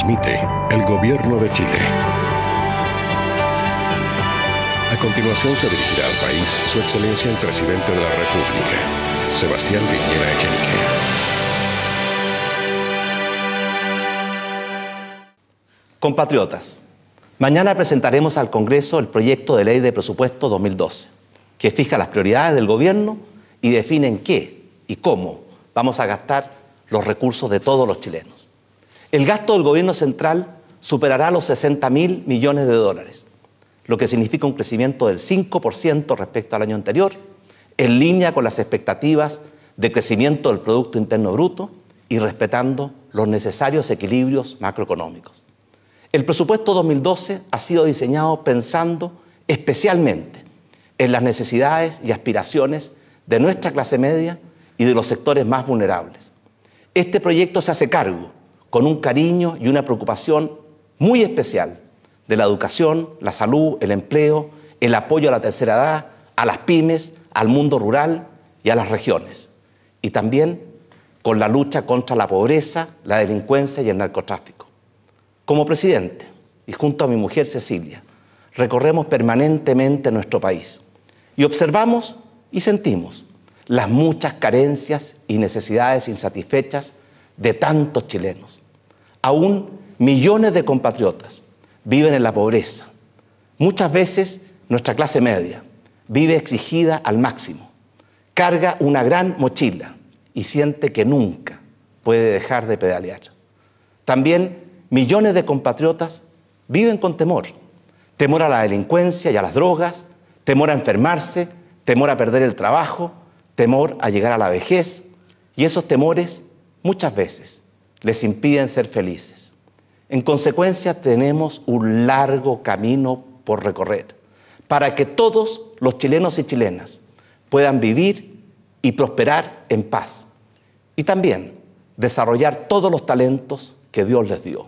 transmite el gobierno de Chile. A continuación se dirigirá al país su excelencia el presidente de la República, Sebastián Piñera Echenique. Compatriotas, mañana presentaremos al Congreso el proyecto de ley de presupuesto 2012, que fija las prioridades del gobierno y define en qué y cómo vamos a gastar los recursos de todos los chilenos. El gasto del gobierno central superará los 60 mil millones de dólares, lo que significa un crecimiento del 5% respecto al año anterior, en línea con las expectativas de crecimiento del Producto Interno Bruto y respetando los necesarios equilibrios macroeconómicos. El presupuesto 2012 ha sido diseñado pensando especialmente en las necesidades y aspiraciones de nuestra clase media y de los sectores más vulnerables. Este proyecto se hace cargo con un cariño y una preocupación muy especial de la educación, la salud, el empleo, el apoyo a la tercera edad, a las pymes, al mundo rural y a las regiones. Y también con la lucha contra la pobreza, la delincuencia y el narcotráfico. Como presidente, y junto a mi mujer Cecilia, recorremos permanentemente nuestro país y observamos y sentimos las muchas carencias y necesidades insatisfechas de tantos chilenos. Aún millones de compatriotas viven en la pobreza. Muchas veces nuestra clase media vive exigida al máximo, carga una gran mochila y siente que nunca puede dejar de pedalear. También millones de compatriotas viven con temor, temor a la delincuencia y a las drogas, temor a enfermarse, temor a perder el trabajo, temor a llegar a la vejez, y esos temores muchas veces les impiden ser felices. En consecuencia, tenemos un largo camino por recorrer para que todos los chilenos y chilenas puedan vivir y prosperar en paz y también desarrollar todos los talentos que Dios les dio.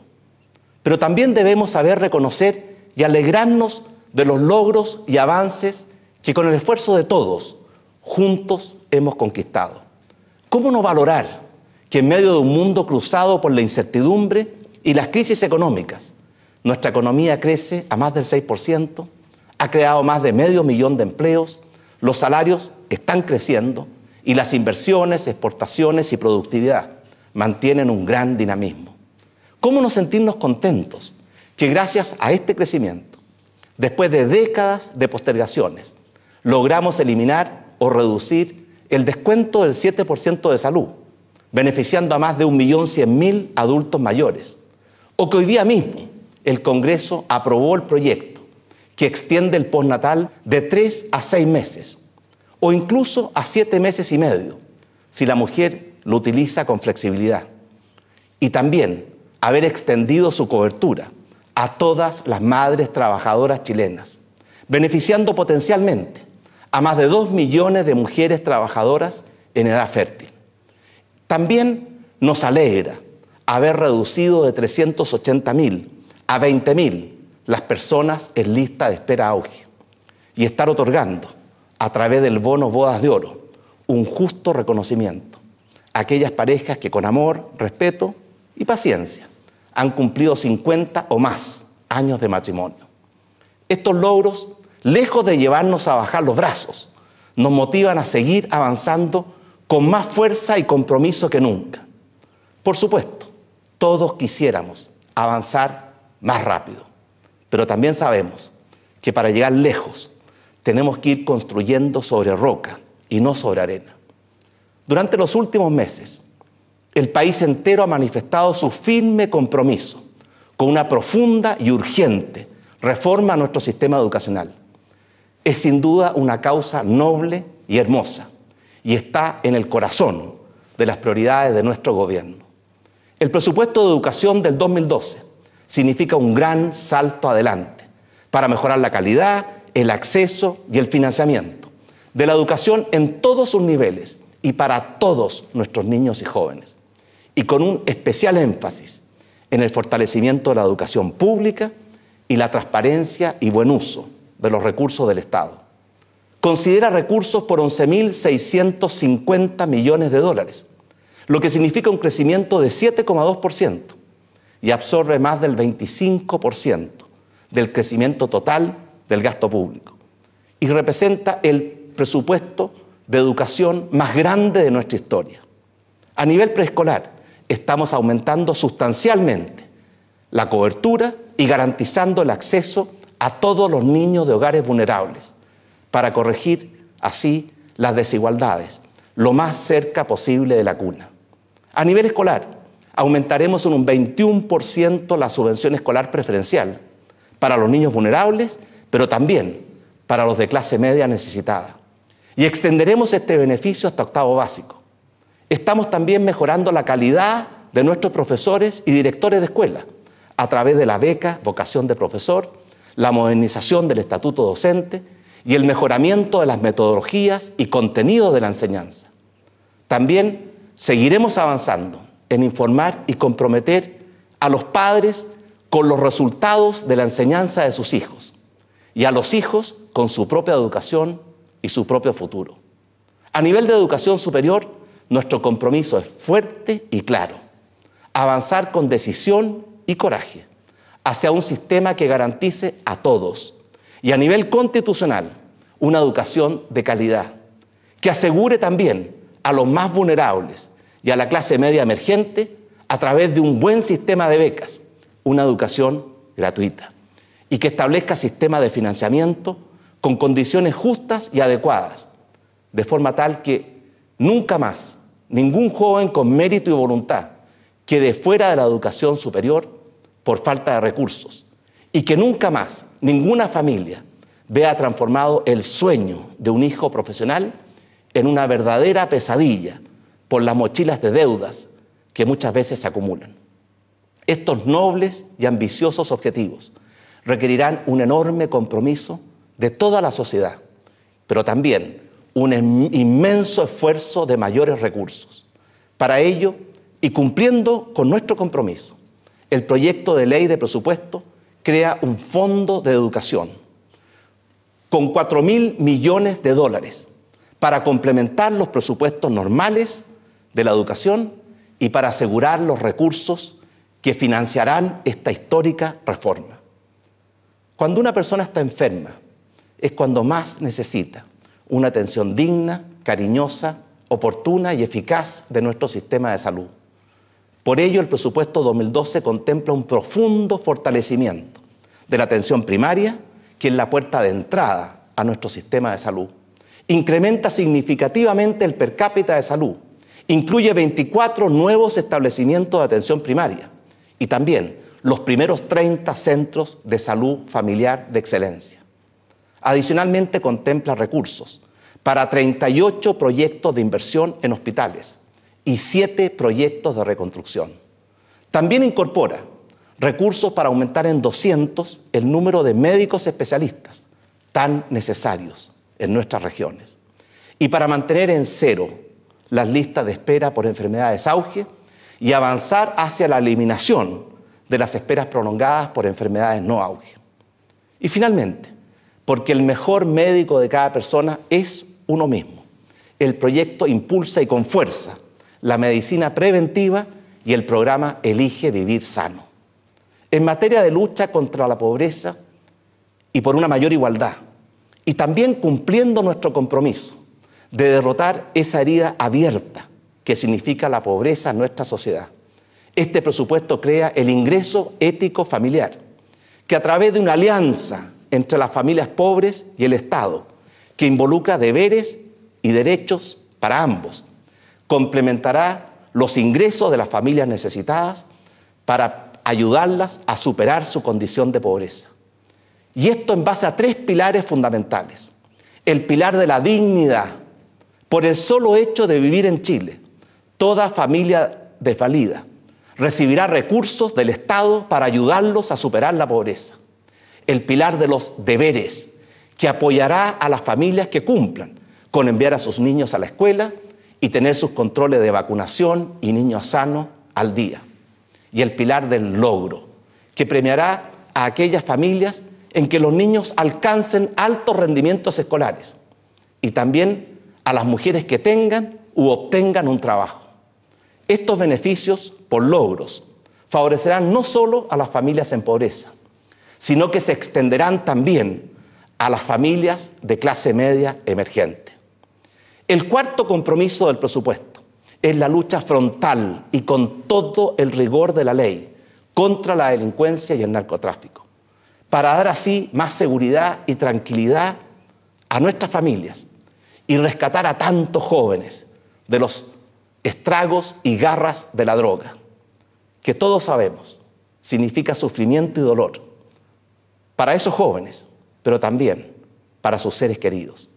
Pero también debemos saber reconocer y alegrarnos de los logros y avances que con el esfuerzo de todos juntos hemos conquistado. ¿Cómo no valorar que en medio de un mundo cruzado por la incertidumbre y las crisis económicas, nuestra economía crece a más del 6%, ha creado más de medio millón de empleos, los salarios están creciendo y las inversiones, exportaciones y productividad mantienen un gran dinamismo. ¿Cómo no sentirnos contentos que gracias a este crecimiento, después de décadas de postergaciones, logramos eliminar o reducir el descuento del 7% de salud beneficiando a más de 1.100.000 adultos mayores. O que hoy día mismo el Congreso aprobó el proyecto que extiende el postnatal de 3 a 6 meses, o incluso a 7 meses y medio, si la mujer lo utiliza con flexibilidad. Y también haber extendido su cobertura a todas las madres trabajadoras chilenas, beneficiando potencialmente a más de 2 millones de mujeres trabajadoras en edad fértil. También nos alegra haber reducido de 380 mil a 20 mil las personas en lista de espera auge y estar otorgando a través del bono Bodas de Oro un justo reconocimiento a aquellas parejas que con amor, respeto y paciencia han cumplido 50 o más años de matrimonio. Estos logros, lejos de llevarnos a bajar los brazos, nos motivan a seguir avanzando con más fuerza y compromiso que nunca. Por supuesto, todos quisiéramos avanzar más rápido, pero también sabemos que para llegar lejos tenemos que ir construyendo sobre roca y no sobre arena. Durante los últimos meses, el país entero ha manifestado su firme compromiso con una profunda y urgente reforma a nuestro sistema educacional. Es sin duda una causa noble y hermosa y está en el corazón de las prioridades de nuestro gobierno. El presupuesto de educación del 2012 significa un gran salto adelante para mejorar la calidad, el acceso y el financiamiento de la educación en todos sus niveles y para todos nuestros niños y jóvenes, y con un especial énfasis en el fortalecimiento de la educación pública y la transparencia y buen uso de los recursos del Estado considera recursos por 11.650 millones de dólares, lo que significa un crecimiento de 7,2% y absorbe más del 25% del crecimiento total del gasto público y representa el presupuesto de educación más grande de nuestra historia. A nivel preescolar, estamos aumentando sustancialmente la cobertura y garantizando el acceso a todos los niños de hogares vulnerables para corregir así las desigualdades lo más cerca posible de la cuna. A nivel escolar, aumentaremos en un 21% la subvención escolar preferencial para los niños vulnerables, pero también para los de clase media necesitada. Y extenderemos este beneficio hasta octavo básico. Estamos también mejorando la calidad de nuestros profesores y directores de escuela a través de la beca, vocación de profesor, la modernización del estatuto docente y el mejoramiento de las metodologías y contenidos de la enseñanza. También seguiremos avanzando en informar y comprometer a los padres con los resultados de la enseñanza de sus hijos y a los hijos con su propia educación y su propio futuro. A nivel de educación superior, nuestro compromiso es fuerte y claro. Avanzar con decisión y coraje hacia un sistema que garantice a todos y a nivel constitucional una educación de calidad que asegure también a los más vulnerables y a la clase media emergente a través de un buen sistema de becas, una educación gratuita y que establezca sistemas de financiamiento con condiciones justas y adecuadas, de forma tal que nunca más ningún joven con mérito y voluntad quede fuera de la educación superior por falta de recursos y que nunca más ninguna familia vea transformado el sueño de un hijo profesional en una verdadera pesadilla por las mochilas de deudas que muchas veces se acumulan. Estos nobles y ambiciosos objetivos requerirán un enorme compromiso de toda la sociedad, pero también un em-, inmenso esfuerzo de mayores recursos. Para ello, y cumpliendo con nuestro compromiso, el proyecto de ley de presupuesto crea un fondo de educación con 4 mil millones de dólares para complementar los presupuestos normales de la educación y para asegurar los recursos que financiarán esta histórica reforma. Cuando una persona está enferma es cuando más necesita una atención digna, cariñosa, oportuna y eficaz de nuestro sistema de salud. Por ello, el presupuesto 2012 contempla un profundo fortalecimiento de la atención primaria, que es la puerta de entrada a nuestro sistema de salud. Incrementa significativamente el per cápita de salud. Incluye 24 nuevos establecimientos de atención primaria y también los primeros 30 centros de salud familiar de excelencia. Adicionalmente contempla recursos para 38 proyectos de inversión en hospitales, y siete proyectos de reconstrucción. También incorpora recursos para aumentar en 200 el número de médicos especialistas tan necesarios en nuestras regiones y para mantener en cero las listas de espera por enfermedades auge y avanzar hacia la eliminación de las esperas prolongadas por enfermedades no auge. Y finalmente, porque el mejor médico de cada persona es uno mismo. El proyecto impulsa y con fuerza la medicina preventiva y el programa Elige Vivir Sano. En materia de lucha contra la pobreza y por una mayor igualdad, y también cumpliendo nuestro compromiso de derrotar esa herida abierta que significa la pobreza en nuestra sociedad. Este presupuesto crea el ingreso ético familiar, que a través de una alianza entre las familias pobres y el Estado, que involucra deberes y derechos para ambos, complementará los ingresos de las familias necesitadas para ayudarlas a superar su condición de pobreza. Y esto en base a tres pilares fundamentales. El pilar de la dignidad. Por el solo hecho de vivir en Chile, toda familia desvalida recibirá recursos del Estado para ayudarlos a superar la pobreza. El pilar de los deberes, que apoyará a las familias que cumplan con enviar a sus niños a la escuela, y tener sus controles de vacunación y niños sanos al día. Y el pilar del logro, que premiará a aquellas familias en que los niños alcancen altos rendimientos escolares y también a las mujeres que tengan u obtengan un trabajo. Estos beneficios por logros favorecerán no solo a las familias en pobreza, sino que se extenderán también a las familias de clase media emergente. El cuarto compromiso del presupuesto es la lucha frontal y con todo el rigor de la ley contra la delincuencia y el narcotráfico, para dar así más seguridad y tranquilidad a nuestras familias y rescatar a tantos jóvenes de los estragos y garras de la droga, que todos sabemos significa sufrimiento y dolor para esos jóvenes, pero también para sus seres queridos.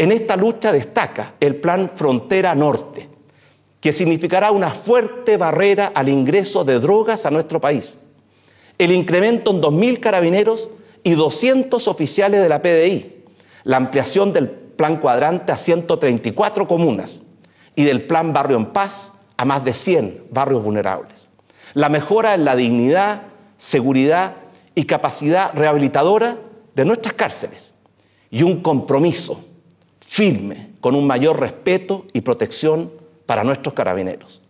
En esta lucha destaca el plan Frontera Norte, que significará una fuerte barrera al ingreso de drogas a nuestro país. El incremento en 2.000 carabineros y 200 oficiales de la PDI. La ampliación del plan cuadrante a 134 comunas y del plan Barrio en Paz a más de 100 barrios vulnerables. La mejora en la dignidad, seguridad y capacidad rehabilitadora de nuestras cárceles y un compromiso firme, con un mayor respeto y protección para nuestros carabineros.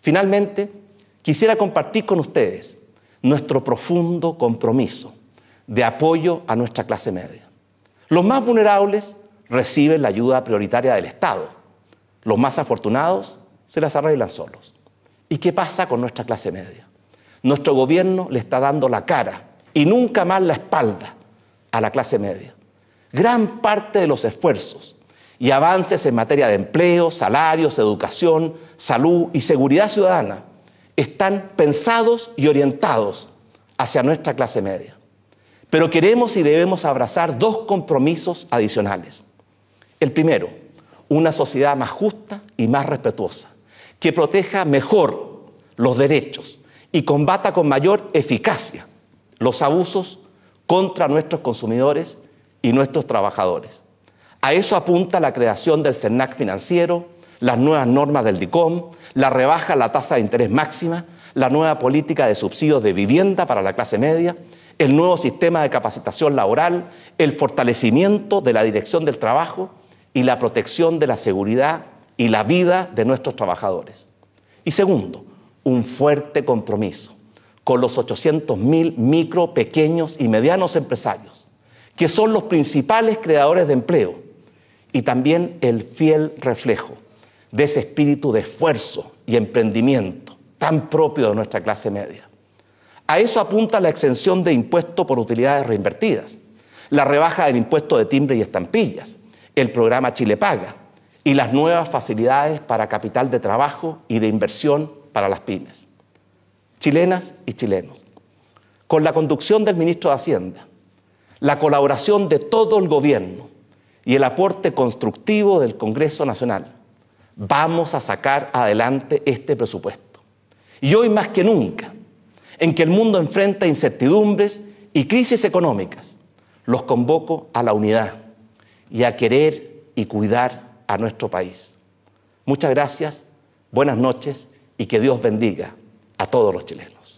Finalmente, quisiera compartir con ustedes nuestro profundo compromiso de apoyo a nuestra clase media. Los más vulnerables reciben la ayuda prioritaria del Estado. Los más afortunados se las arreglan solos. ¿Y qué pasa con nuestra clase media? Nuestro gobierno le está dando la cara y nunca más la espalda a la clase media gran parte de los esfuerzos y avances en materia de empleo, salarios, educación, salud y seguridad ciudadana están pensados y orientados hacia nuestra clase media. Pero queremos y debemos abrazar dos compromisos adicionales. El primero, una sociedad más justa y más respetuosa, que proteja mejor los derechos y combata con mayor eficacia los abusos contra nuestros consumidores y nuestros trabajadores. A eso apunta la creación del CERNAC financiero, las nuevas normas del DICOM, la rebaja la tasa de interés máxima, la nueva política de subsidios de vivienda para la clase media, el nuevo sistema de capacitación laboral, el fortalecimiento de la dirección del trabajo y la protección de la seguridad y la vida de nuestros trabajadores. Y segundo, un fuerte compromiso con los 800.000 micro, pequeños y medianos empresarios que son los principales creadores de empleo, y también el fiel reflejo de ese espíritu de esfuerzo y emprendimiento tan propio de nuestra clase media. A eso apunta la exención de impuesto por utilidades reinvertidas, la rebaja del impuesto de timbre y estampillas, el programa Chile Paga y las nuevas facilidades para capital de trabajo y de inversión para las pymes. Chilenas y chilenos, con la conducción del ministro de Hacienda, la colaboración de todo el gobierno y el aporte constructivo del Congreso Nacional, vamos a sacar adelante este presupuesto. Y hoy más que nunca, en que el mundo enfrenta incertidumbres y crisis económicas, los convoco a la unidad y a querer y cuidar a nuestro país. Muchas gracias, buenas noches y que Dios bendiga a todos los chilenos.